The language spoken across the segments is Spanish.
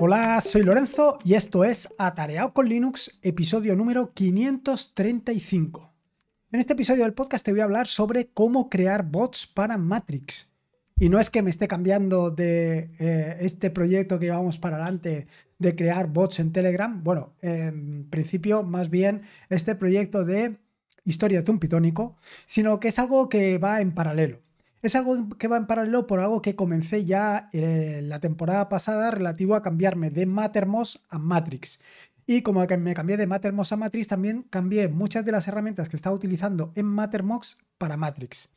Hola, soy Lorenzo y esto es Atareado con Linux, episodio número 535. En este episodio del podcast te voy a hablar sobre cómo crear bots para Matrix. Y no es que me esté cambiando de eh, este proyecto que llevamos para adelante de crear bots en Telegram. Bueno, en principio, más bien este proyecto de historias de un pitónico, sino que es algo que va en paralelo. Es algo que va en paralelo por algo que comencé ya eh, la temporada pasada relativo a cambiarme de Mattermost a Matrix. Y como me cambié de Mattermost a Matrix, también cambié muchas de las herramientas que estaba utilizando en Mattermost para Matrix.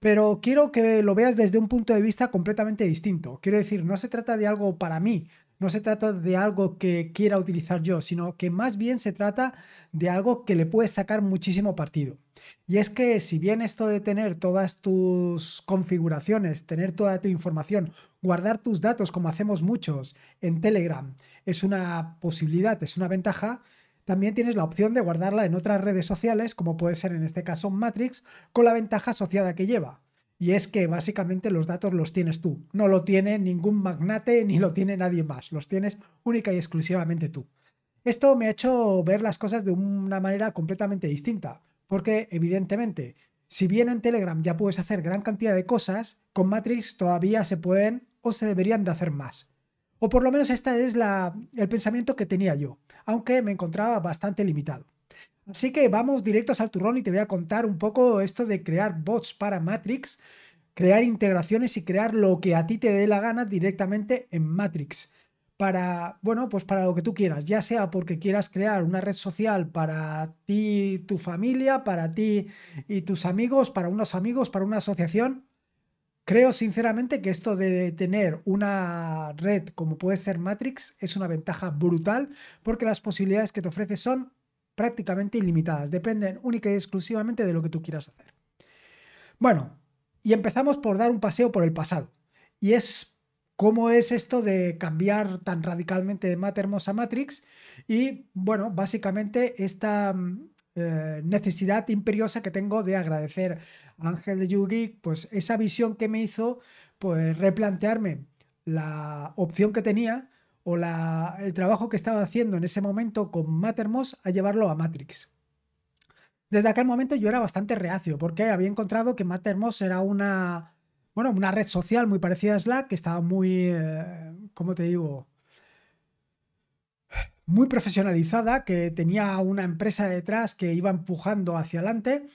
Pero quiero que lo veas desde un punto de vista completamente distinto. Quiero decir, no se trata de algo para mí, no se trata de algo que quiera utilizar yo, sino que más bien se trata de algo que le puedes sacar muchísimo partido. Y es que si bien esto de tener todas tus configuraciones, tener toda tu información, guardar tus datos como hacemos muchos en Telegram es una posibilidad, es una ventaja, también tienes la opción de guardarla en otras redes sociales, como puede ser en este caso Matrix, con la ventaja asociada que lleva. Y es que básicamente los datos los tienes tú. No lo tiene ningún magnate ni lo tiene nadie más. Los tienes única y exclusivamente tú. Esto me ha hecho ver las cosas de una manera completamente distinta. Porque evidentemente, si bien en Telegram ya puedes hacer gran cantidad de cosas, con Matrix todavía se pueden o se deberían de hacer más. O por lo menos este es el pensamiento que tenía yo, aunque me encontraba bastante limitado. Así que vamos directos al turrón y te voy a contar un poco esto de crear bots para Matrix, crear integraciones y crear lo que a ti te dé la gana directamente en Matrix para, bueno, pues para lo que tú quieras, ya sea porque quieras crear una red social para ti, tu familia, para ti y tus amigos, para unos amigos, para una asociación. Creo sinceramente que esto de tener una red como puede ser Matrix es una ventaja brutal porque las posibilidades que te ofrece son prácticamente ilimitadas, dependen única y exclusivamente de lo que tú quieras hacer. Bueno, y empezamos por dar un paseo por el pasado. Y es cómo es esto de cambiar tan radicalmente de Mattermost a Matrix y, bueno, básicamente esta mm, eh, necesidad imperiosa que tengo de agradecer a Ángel de Yugi, pues esa visión que me hizo, pues replantearme la opción que tenía o el trabajo que estaba haciendo en ese momento con Mattermost a llevarlo a Matrix. Desde aquel momento yo era bastante reacio porque había encontrado que Mattermost era una bueno, una red social muy parecida a Slack que estaba muy, eh, ¿cómo te digo? Muy profesionalizada, que tenía una empresa detrás que iba empujando hacia adelante,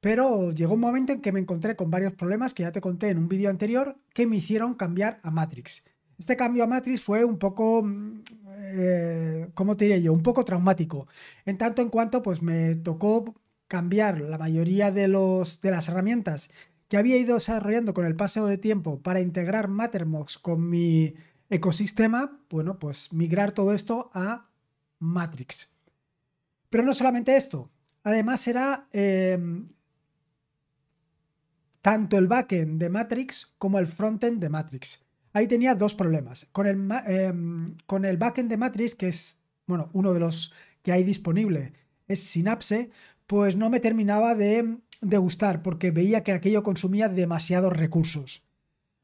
pero llegó un momento en que me encontré con varios problemas que ya te conté en un vídeo anterior que me hicieron cambiar a Matrix. Este cambio a Matrix fue un poco, mm, eh, ¿cómo te diré yo? Un poco traumático. En tanto en cuanto, pues me tocó cambiar la mayoría de, los, de las herramientas que había ido desarrollando con el paseo de tiempo para integrar Mattermox con mi ecosistema, bueno, pues migrar todo esto a Matrix. Pero no solamente esto, además era em, tanto el backend de Matrix como el frontend de Matrix. Ahí tenía dos problemas. Con el, em, con el backend de Matrix, que es bueno, uno de los que hay disponible, es Synapse, pues no me terminaba de de gustar porque veía que aquello consumía demasiados recursos.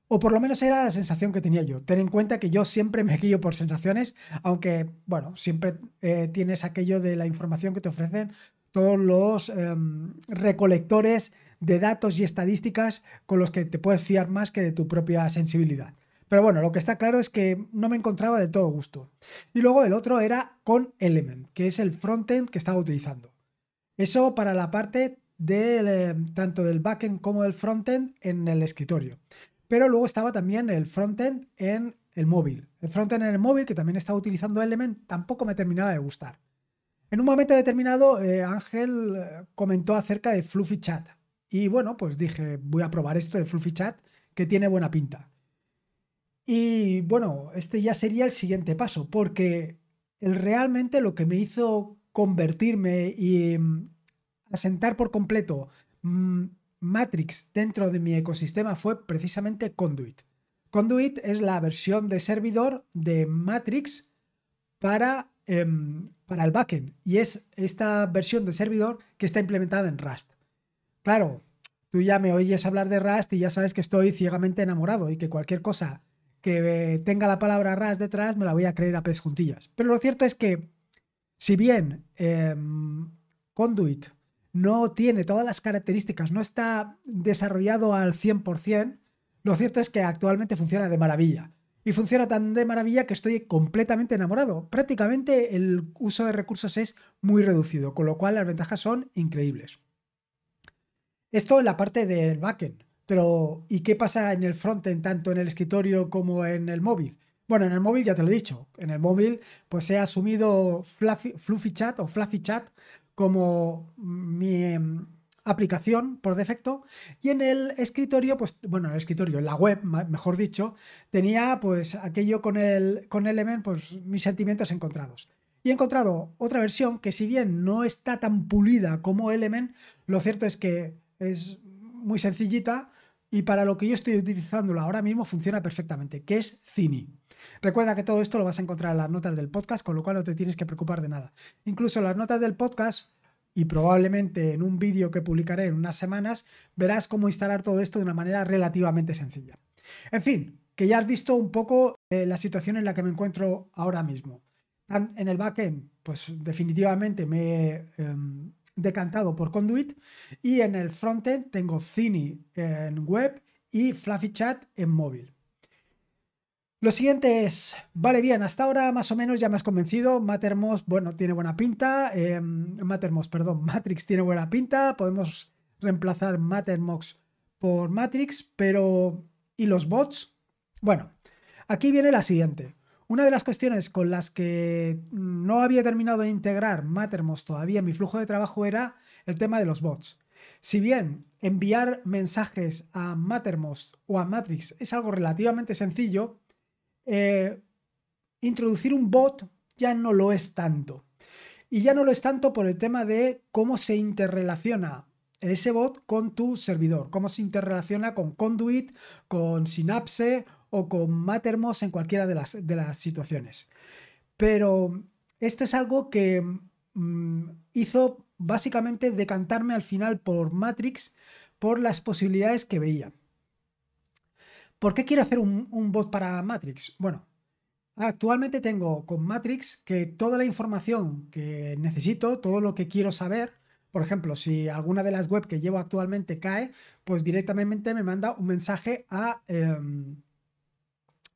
O por lo menos era la sensación que tenía yo. Ten en cuenta que yo siempre me guío por sensaciones, aunque, bueno, siempre eh, tienes aquello de la información que te ofrecen todos los em, recolectores de datos y estadísticas con los que te puedes fiar más que de tu propia sensibilidad. Pero bueno, lo que está claro es que no me encontraba de todo gusto. Y luego el otro era con Element, que es el frontend que estaba utilizando. Eso para la parte del, eh, tanto del backend como del frontend en el escritorio. Pero luego estaba también el frontend en el móvil. El frontend en el móvil, que también estaba utilizando Element, tampoco me terminaba de gustar. En un momento determinado, eh, Ángel eh, comentó acerca de Fluffy Chat. Y bueno, pues dije, voy a probar esto de Fluffy Chat, que tiene buena pinta. Y bueno, este ya sería el siguiente paso, porque realmente lo que me hizo convertirme y, mm, asentar por completo mm, Matrix dentro de mi ecosistema fue precisamente Conduit. Conduit es la versión de servidor de Matrix para, em, para el backend y es esta versión de servidor que está implementada en Rust. Claro, tú ya me oyes hablar de Rust y ya sabes que estoy ciegamente enamorado y que cualquier cosa que tenga la palabra Rust detrás me la voy a creer a pez juntillas. Pero lo cierto es que, si bien em, Conduit no tiene todas las características, no está desarrollado al 100%, lo cierto es que actualmente funciona de maravilla. Y funciona tan de maravilla que estoy completamente enamorado. Prácticamente el uso de recursos es muy reducido, con lo cual las ventajas son increíbles. Esto en la parte del backend. Pero, ¿y qué pasa en el frontend, tanto en el escritorio como en el móvil? Bueno, en el móvil ya te lo he dicho. En el móvil, pues he asumido Fluffy Chat o Fluffy Chat como mi em, aplicación por defecto y en el escritorio, pues bueno, en el escritorio, en la web, mejor dicho, tenía pues aquello con el con Element, pues mis sentimientos encontrados. Y he encontrado otra versión que si bien no está tan pulida como Element, lo cierto es que es muy sencillita y para lo que yo estoy utilizándola ahora mismo funciona perfectamente, que es Cini. Recuerda que todo esto lo vas a encontrar en las notas del podcast, con lo cual no te tienes que preocupar de nada. Incluso en las notas del podcast y probablemente en un vídeo que publicaré en unas semanas, verás cómo instalar todo esto de una manera relativamente sencilla. En fin, que ya has visto un poco eh, la situación en la que me encuentro ahora mismo. En el backend, pues definitivamente me he em, decantado por Conduit y en el frontend tengo Cini en web y Fluffy Chat en móvil. Lo siguiente es, vale bien, hasta ahora más o menos ya me has convencido, Mattermost, bueno, tiene buena pinta, eh, Mattermost, perdón, Matrix tiene buena pinta, podemos reemplazar Mattermost por Matrix, pero ¿y los bots? Bueno, aquí viene la siguiente. Una de las cuestiones con las que no había terminado de integrar Mattermost todavía en mi flujo de trabajo era el tema de los bots. Si bien enviar mensajes a Mattermost o a Matrix es algo relativamente sencillo, eh, introducir un bot ya no lo es tanto. Y ya no lo es tanto por el tema de cómo se interrelaciona ese bot con tu servidor, cómo se interrelaciona con Conduit, con Synapse o con Mattermost en cualquiera de las, de las situaciones. Pero esto es algo que mm, hizo básicamente decantarme al final por Matrix por las posibilidades que veía. ¿Por qué quiero hacer un, bot para Matrix? Bueno, actualmente tengo con Matrix que toda la información que necesito, todo lo que quiero saber, por ejemplo, si alguna de las web que llevo actualmente cae, pues directamente me manda un mensaje a, em,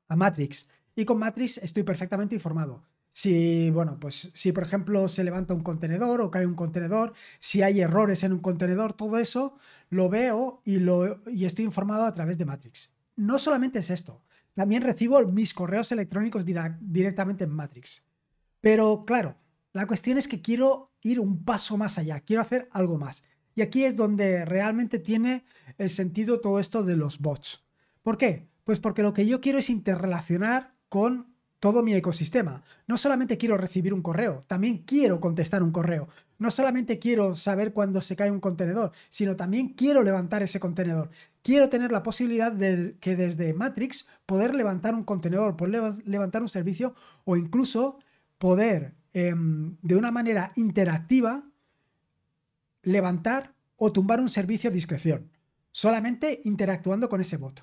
a Matrix. Y con Matrix estoy perfectamente informado. Si, bueno, pues si por ejemplo se levanta un contenedor o cae un contenedor, si hay errores en un contenedor, todo eso lo veo y, lo, y estoy informado a través de Matrix no solamente es esto, también recibo mis correos electrónicos directamente en Matrix. Pero claro, la cuestión es que quiero ir un paso más allá, quiero hacer algo más. Y aquí es donde realmente tiene el sentido todo esto de los bots. ¿Por qué? Pues porque lo que yo quiero es interrelacionar con todo mi ecosistema. No solamente quiero recibir un correo, también quiero contestar un correo. No solamente quiero saber cuándo se cae un contenedor, sino también quiero levantar ese contenedor. Quiero tener la posibilidad de que desde Matrix poder levantar un contenedor, poder levantar un servicio o incluso poder em, de una manera interactiva levantar o tumbar un servicio a discreción, solamente interactuando con ese bot.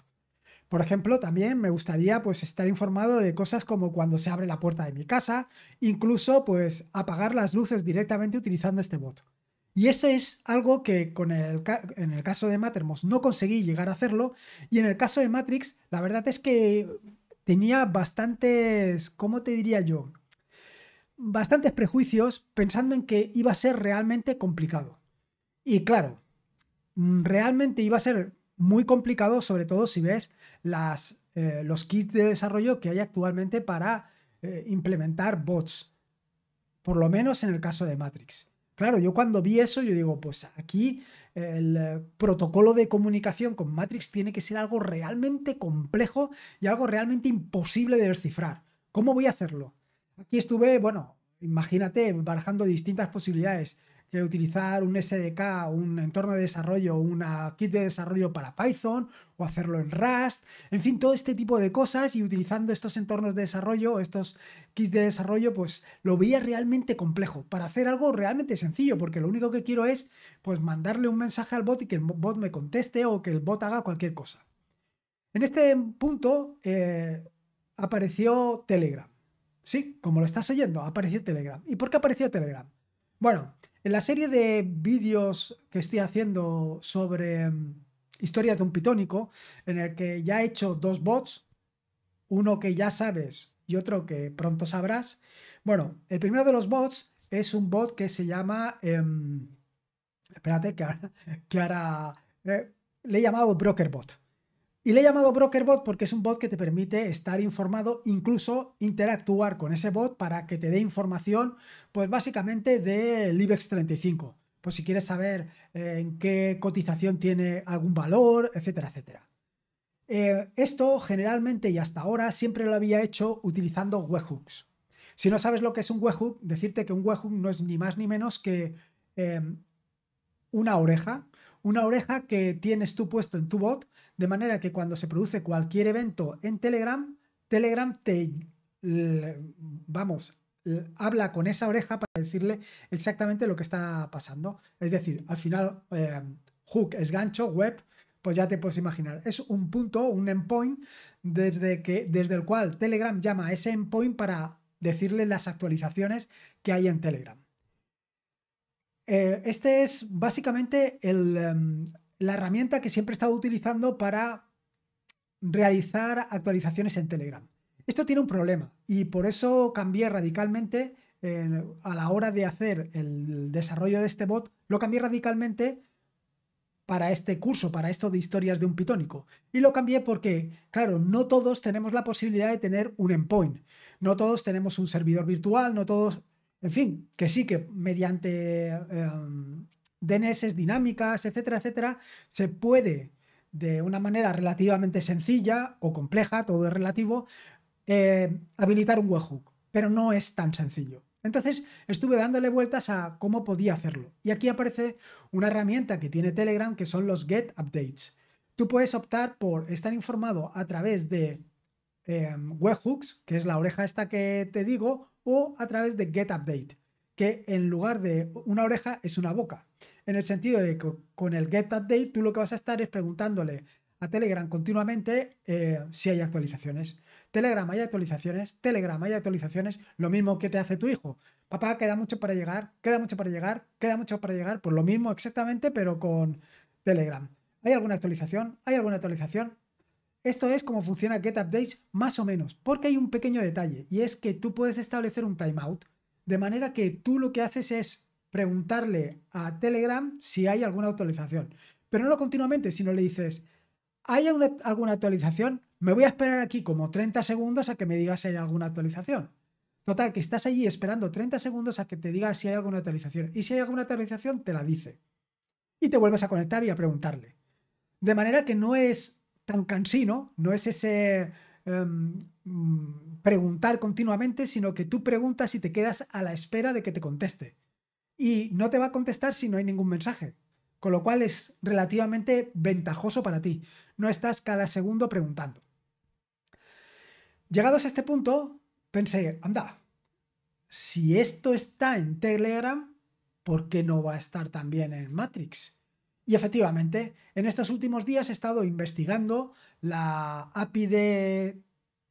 Por ejemplo, también me gustaría pues estar informado de cosas como cuando se abre la puerta de mi casa, incluso pues apagar las luces directamente utilizando este bot. Y eso es algo que con en el caso de Mattermost no conseguí llegar a hacerlo y en el caso de Matrix la verdad es que tenía bastantes, ¿cómo te diría yo? Bastantes prejuicios pensando en que iba a ser realmente complicado. Y claro, mm, realmente iba a ser muy complicado, sobre todo si ves eh, los kits de desarrollo que hay actualmente para eh, implementar bots, por lo menos en el caso de Matrix. Claro, yo cuando vi eso, yo digo, pues aquí eh, el protocolo de comunicación con Matrix tiene que ser algo realmente complejo y algo realmente imposible de descifrar. ¿Cómo voy a hacerlo? Aquí estuve, bueno, imagínate, barajando distintas posibilidades que utilizar un SDK, un entorno de desarrollo, una kit de desarrollo para Python o hacerlo en Rust, en fin, todo este tipo de cosas y utilizando estos entornos de desarrollo, estos kits de desarrollo, pues lo veía realmente complejo para hacer algo realmente sencillo, porque lo único que quiero es pues mandarle un mensaje al bot y que el bot me conteste o que el bot haga cualquier cosa. En este punto eh, apareció Telegram. Sí, como lo estás oyendo, apareció Telegram. ¿Y por qué apareció Telegram? Bueno, en la serie de vídeos que estoy haciendo sobre mm, historias de un pitónico, en el que ya he hecho dos bots, uno que ya sabes y otro que pronto sabrás. Bueno, el primero de los bots es un bot que se llama... Em, espérate, que ahora... Eh, le he llamado Brokerbot. Y le he llamado BrokerBot porque es un bot que te permite estar informado, incluso interactuar con ese bot para que te dé información, pues básicamente del IBEX 35. Pues si quieres saber eh, en qué cotización tiene algún valor, etcétera, etcétera. Eh, esto generalmente y hasta ahora siempre lo había hecho utilizando webhooks. Si no sabes lo que es un webhook, decirte que un webhook no es ni más ni menos que eh, una oreja. Una oreja que tienes tú puesto en tu bot de manera que cuando se produce cualquier evento en Telegram, Telegram te, vamos, habla con esa oreja para decirle exactamente lo que está pasando. Es decir, al final, em, hook es gancho, web, pues ya te puedes imaginar. Es un punto, un endpoint, desde, que, desde el cual Telegram llama a ese endpoint para decirle las actualizaciones que hay en Telegram. Eh, este es básicamente el, em, la herramienta que siempre he estado utilizando para realizar actualizaciones en Telegram. Esto tiene un problema y por eso cambié radicalmente a la hora de hacer el desarrollo de este bot, lo cambié radicalmente para este curso, para esto de historias de un pitónico. Y lo cambié porque, claro, no todos tenemos la posibilidad de tener un endpoint, no todos tenemos un servidor virtual, no todos, en fin, que sí que mediante em, DNS dinámicas, etcétera, etcétera, se puede de una manera relativamente sencilla o compleja, todo es relativo, eh, habilitar un webhook, pero no es tan sencillo. Entonces estuve dándole vueltas a cómo podía hacerlo. Y aquí aparece una herramienta que tiene Telegram que son los Get Updates. Tú puedes optar por estar informado a través de eh, webhooks, que es la oreja esta que te digo, o a través de Get Update que en lugar de una oreja es una boca. En el sentido de que con el Get Update tú lo que vas a estar es preguntándole a Telegram continuamente eh, si hay actualizaciones. Telegram hay actualizaciones, Telegram hay actualizaciones, lo mismo que te hace tu hijo. Papá, queda mucho para llegar, queda mucho para llegar, queda mucho para llegar, pues lo mismo exactamente, pero con Telegram. ¿Hay alguna actualización? ¿Hay alguna actualización? Esto es como funciona Get Updates más o menos, porque hay un pequeño detalle y es que tú puedes establecer un timeout. De manera que tú lo que haces es preguntarle a Telegram si hay alguna actualización. Pero no continuamente, sino le dices, ¿hay alguna actualización? Me voy a esperar aquí como 30 segundos a que me digas si hay alguna actualización. Total, que estás allí esperando 30 segundos a que te diga si hay alguna actualización. Y si hay alguna actualización, te la dice. Y te vuelves a conectar y a preguntarle. De manera que no es tan cansino, no es ese em, Mm, preguntar continuamente, sino que tú preguntas y te quedas a la espera de que te conteste. Y no te va a contestar si no hay ningún mensaje. Con lo cual es relativamente ventajoso para ti. No estás cada segundo preguntando. Llegados a este punto, pensé, anda, si esto está en Telegram, ¿por qué no va a estar también en Matrix? Y efectivamente, en estos últimos días he estado investigando la API de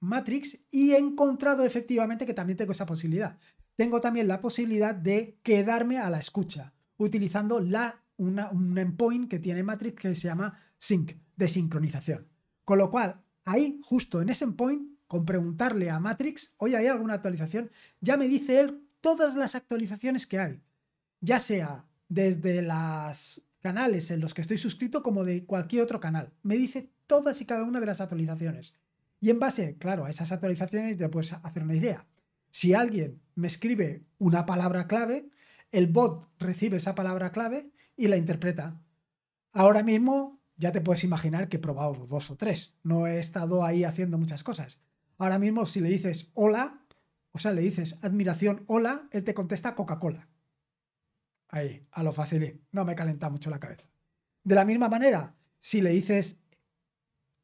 Matrix y he encontrado efectivamente que también tengo esa posibilidad. Tengo también la posibilidad de quedarme a la escucha utilizando la, un endpoint que tiene Matrix que se llama sync, de sincronización. Con lo cual, ahí, justo en ese endpoint, con preguntarle a Matrix, oye, ¿hay alguna actualización? Ya me dice él todas las actualizaciones que hay, ya sea desde los canales en los que estoy suscrito como de cualquier otro canal. Me dice todas y cada una de las actualizaciones. Y en base, claro, a esas actualizaciones te puedes hacer una idea. Si alguien me escribe una palabra clave, el bot recibe esa palabra clave y la interpreta. Ahora mismo ya te puedes imaginar que he probado dos o tres. No he estado ahí haciendo muchas cosas. Ahora mismo si le dices hola, o sea, le dices admiración, hola, él te contesta Coca-Cola. Ahí, a lo fácil. No me calenta mucho la cabeza. De la misma manera, si le dices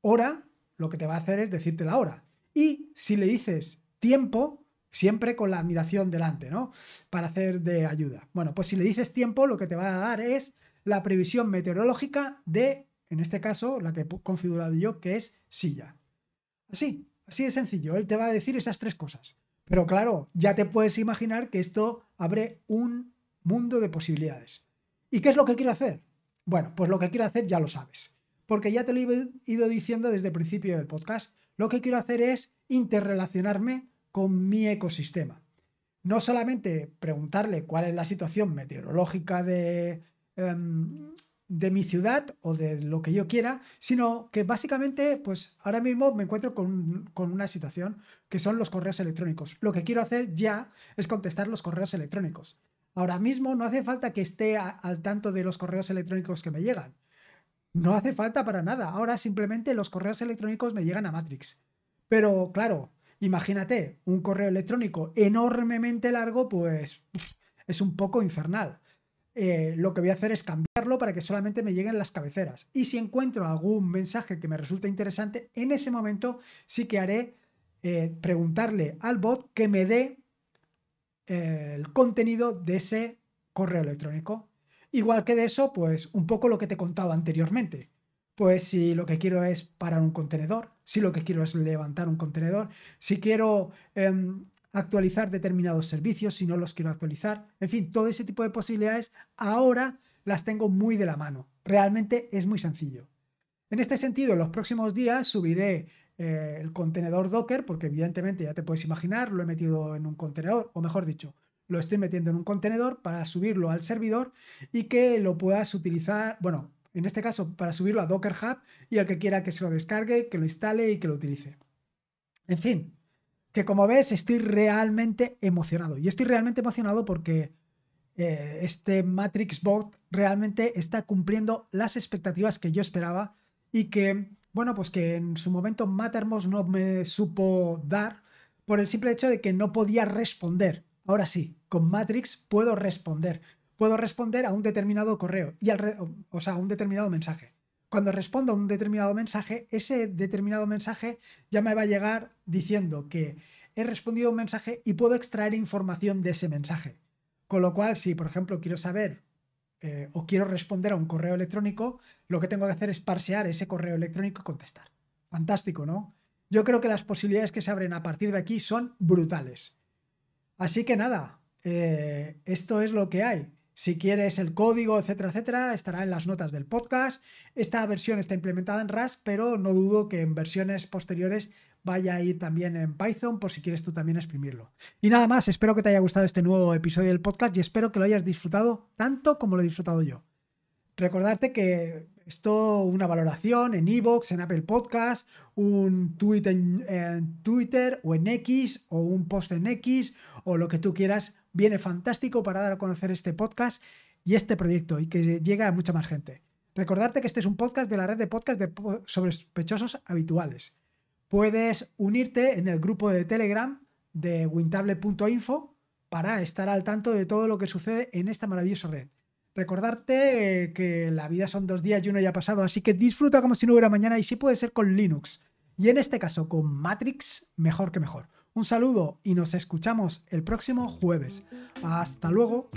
hora, lo que te va a hacer es decirte la hora. Y si le dices tiempo, siempre con la admiración delante, ¿no? Para hacer de ayuda. Bueno, pues si le dices tiempo, lo que te va a dar es la previsión meteorológica de, en este caso, la que he configurado yo, que es silla. Así, así de sencillo. Él te va a decir esas tres cosas. Pero claro, ya te puedes imaginar que esto abre un mundo de posibilidades. ¿Y qué es lo que quiero hacer? Bueno, pues lo que quiero hacer ya lo sabes porque ya te lo he ido diciendo desde el principio del podcast. Lo que quiero hacer es interrelacionarme con mi ecosistema. No solamente preguntarle cuál es la situación meteorológica de, em, de mi ciudad o de lo que yo quiera, sino que básicamente, pues ahora mismo me encuentro con, una situación que son los correos electrónicos. Lo que quiero hacer ya es contestar los correos electrónicos. Ahora mismo no hace falta que esté al tanto de los correos electrónicos que me llegan, no hace falta para nada. Ahora simplemente los correos electrónicos me llegan a Matrix. Pero claro, imagínate, un correo electrónico enormemente largo, pues es un poco infernal. Eh, lo que voy a hacer es cambiarlo para que solamente me lleguen las cabeceras. Y si encuentro algún mensaje que me resulte interesante, en ese momento sí que haré eh, preguntarle al bot que me dé eh, el contenido de ese correo electrónico. Igual que de eso, pues un poco lo que te contaba anteriormente. Pues si lo que quiero es parar un contenedor, si lo que quiero es levantar un contenedor, si quiero em, actualizar determinados servicios, si no los quiero actualizar, en fin, todo ese tipo de posibilidades ahora las tengo muy de la mano. Realmente es muy sencillo. En este sentido, en los próximos días subiré eh, el contenedor Docker, porque evidentemente ya te puedes imaginar, lo he metido en un contenedor, o mejor dicho, lo estoy metiendo en un contenedor para subirlo al servidor y que lo puedas utilizar, bueno, en este caso para subirlo a Docker Hub y al que quiera que se lo descargue, que lo instale y que lo utilice. En fin, que como ves estoy realmente emocionado. Y estoy realmente emocionado porque eh, este Matrix Bot realmente está cumpliendo las expectativas que yo esperaba y que, bueno, pues que en su momento Mattermost no me supo dar por el simple hecho de que no podía responder. Ahora sí, con Matrix puedo responder. Puedo responder a un determinado correo, y al o sea, a un determinado mensaje. Cuando respondo a un determinado mensaje, ese determinado mensaje ya me va a llegar diciendo que he respondido a un mensaje y puedo extraer información de ese mensaje. Con lo cual, si por ejemplo quiero saber eh, o quiero responder a un correo electrónico, lo que tengo que hacer es parsear ese correo electrónico y contestar. Fantástico, ¿no? Yo creo que las posibilidades que se abren a partir de aquí son brutales. Así que nada, eh, esto es lo que hay. Si quieres el código, etcétera, etcétera, estará en las notas del podcast. Esta versión está implementada en RAS, pero no dudo que en versiones posteriores vaya a ir también en Python por si quieres tú también exprimirlo. Y nada más, espero que te haya gustado este nuevo episodio del podcast y espero que lo hayas disfrutado tanto como lo he disfrutado yo. Recordarte que esto, una valoración en Evox, en Apple Podcast, un tweet en, Twitter o en X o un post en X o lo que tú quieras, viene fantástico para dar a conocer este podcast y este proyecto y que llegue a mucha más gente. Recordarte que este es un podcast de la red de podcast de sospechosos habituales. Puedes unirte en el grupo de Telegram de wintable.info para estar al tanto de todo lo que sucede en esta maravillosa red. Recordarte eh, que la vida son dos días y uno ya ha pasado, así que disfruta como si no hubiera mañana y si puede ser con Linux. Y en este caso con Matrix, mejor que mejor. Un saludo y nos escuchamos el próximo jueves. Hasta luego.